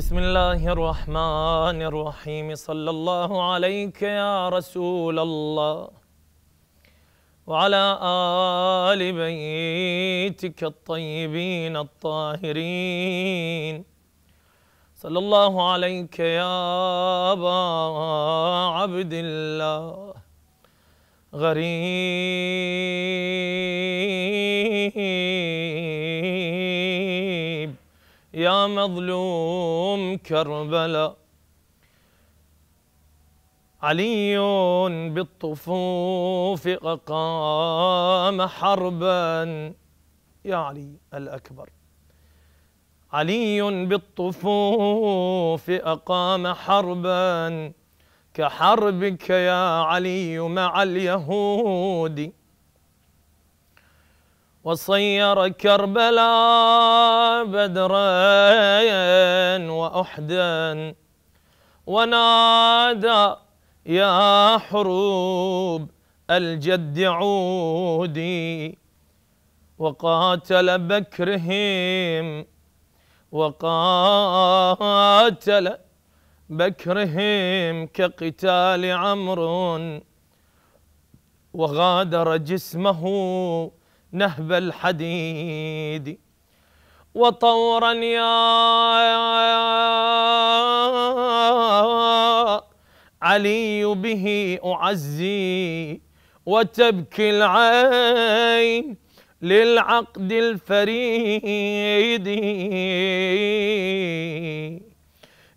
بسم الله الرحمن الرحيم صلى الله عليك يا رسول الله وعلى آل بيتك الطيبين الطاهرين صلى الله عليك يا أبا عبد الله غريب مظلوم كربلاء علي بالطفوف أقام حربا يا علي الأكبر علي بالطفوف أقام حربا كحربك يا علي مع اليهود وصير كربلاء بدرا وأحدا ونادى يا حروب الجد عودي وقاتل بكرهم وقاتل بكرهم كقتال عمرو وغادر جسمه نهب الحديد وطورا يا علي به أعزي وتبكي العين للعقد الفريد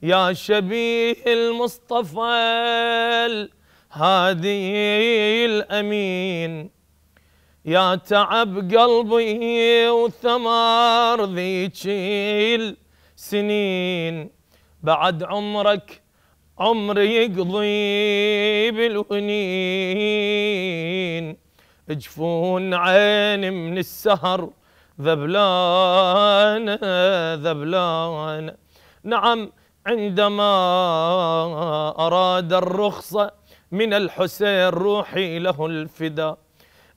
يا شبيه المصطفى الهادي الأمين يا تعب قلبي وثمار ذيك سنين بعد عمرك عمري يقضي بالونين جفون عيني من السهر ذبلانة ذبلانة نعم عندما أراد الرخصة من الحسين روحي له الفداء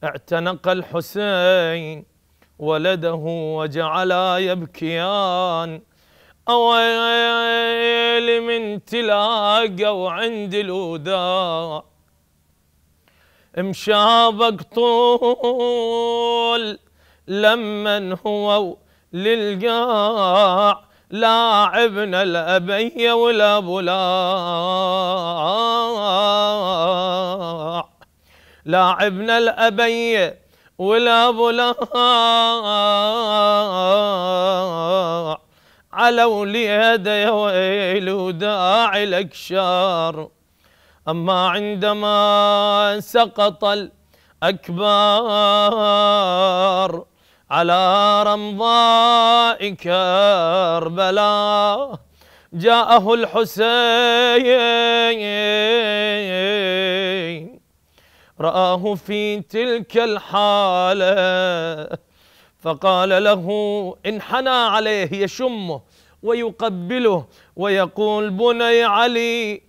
اعتنق الحسين ولده وجعلا يبكيان أويل من تلاقوا عند الوداع مشابك طول لمن هو للقاع لاعبنا الأبي ولا بلاع لاعبنا الأبي ولا لا على وليد يا ويل وداعي لك شار أما عندما سقط الأكبار على رمضاء كربلاء جاءه الحسين رآه في تلك الحالة فقال له انحنى عليه يشمه ويقبله ويقول بني علي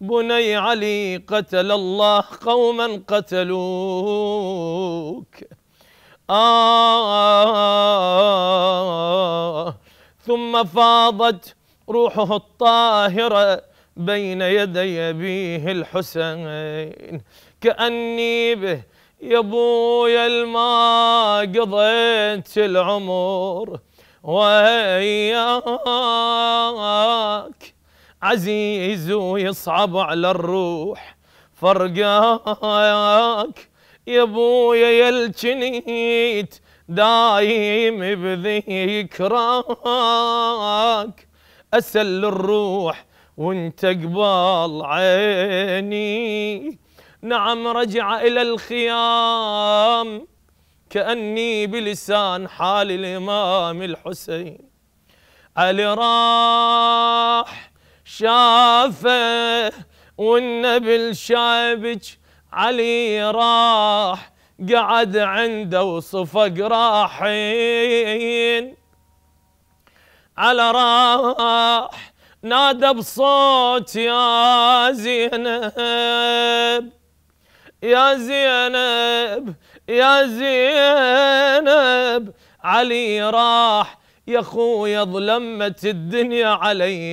بني علي قتل الله قوما قتلوك آه ثم فاضت روحه الطاهره بين يدي أبيه الحسين كأني به يا ابويا الما قضيت العمر وياك عزيز ويصعب على الروح فرقاك يا ابويا يلجنيت الجنيت دايم بذكراك اسل الروح وانت قبال عيني نعم رجع إلى الخيام كأني بلسان حال الإمام الحسين علي راح شافه والنبي الشابج علي راح قعد عنده وصفق راحين على راح نادى بصوت يا زينب يا زينب يا زينب علي راح يا خويا ظلمت الدنيا علي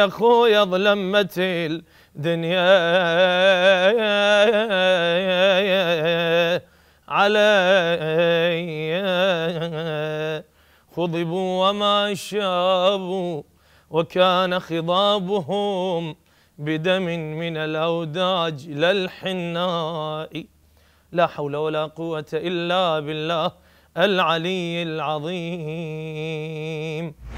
يا خويا ظلمت الدنيا علي خضبوا وما شابوا وكان خضابهم بدم من الأوداج للحناء لا حول ولا قوة إلا بالله العلي العظيم